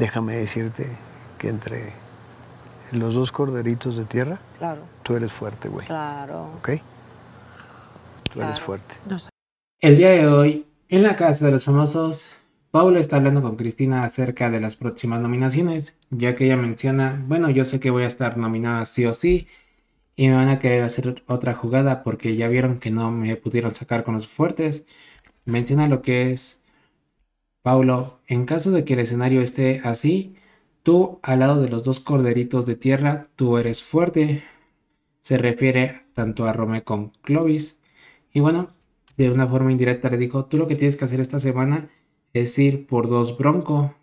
déjame decirte que entre los dos corderitos de tierra, claro. tú eres fuerte, güey. Claro. ¿Ok? Tú eres fuerte. No sé. El día de hoy, en la Casa de los Famosos, Paula está hablando con Cristina acerca de las próximas nominaciones, ya que ella menciona, bueno, yo sé que voy a estar nominada sí o sí, y me van a querer hacer otra jugada porque ya vieron que no me pudieron sacar con los fuertes. Menciona lo que es Paulo, en caso de que el escenario esté así, tú al lado de los dos corderitos de tierra, tú eres fuerte. Se refiere tanto a Rome con Clovis. Y bueno, de una forma indirecta le dijo, tú lo que tienes que hacer esta semana es ir por dos bronco.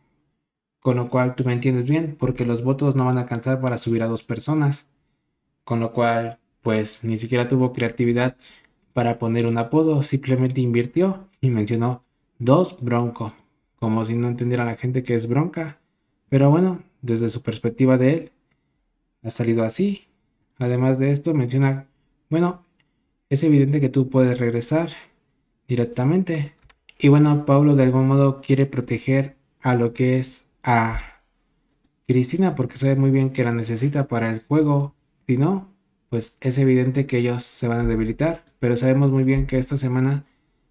Con lo cual tú me entiendes bien, porque los votos no van a alcanzar para subir a dos personas. Con lo cual, pues ni siquiera tuvo creatividad para poner un apodo, simplemente invirtió y mencionó dos bronco como si no entendiera la gente que es bronca. Pero bueno, desde su perspectiva de él, ha salido así. Además de esto, menciona, bueno, es evidente que tú puedes regresar directamente. Y bueno, Pablo de algún modo quiere proteger a lo que es a Cristina porque sabe muy bien que la necesita para el juego. Si no, pues es evidente que ellos se van a debilitar. Pero sabemos muy bien que esta semana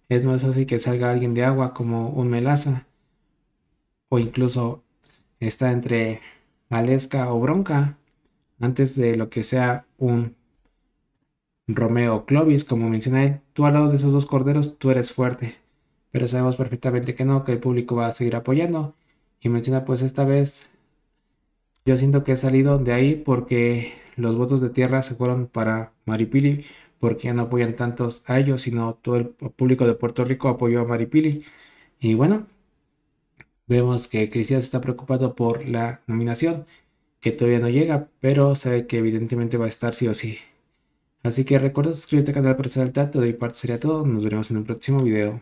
es más fácil que salga alguien de agua como un melaza o incluso está entre Alesca o Bronca antes de lo que sea un Romeo Clovis, como mencioné, tú al lado de esos dos corderos, tú eres fuerte. Pero sabemos perfectamente que no, que el público va a seguir apoyando. Y menciona, pues esta vez yo siento que he salido de ahí porque los votos de tierra se fueron para Maripili, porque ya no apoyan tantos a ellos, sino todo el público de Puerto Rico apoyó a Maripili. Y bueno, vemos que Cristian está preocupado por la nominación, que todavía no llega, pero sabe que evidentemente va a estar sí o sí. Así que recuerda suscribirte al canal para estar al tanto, de mi parte sería todo, nos veremos en un próximo video.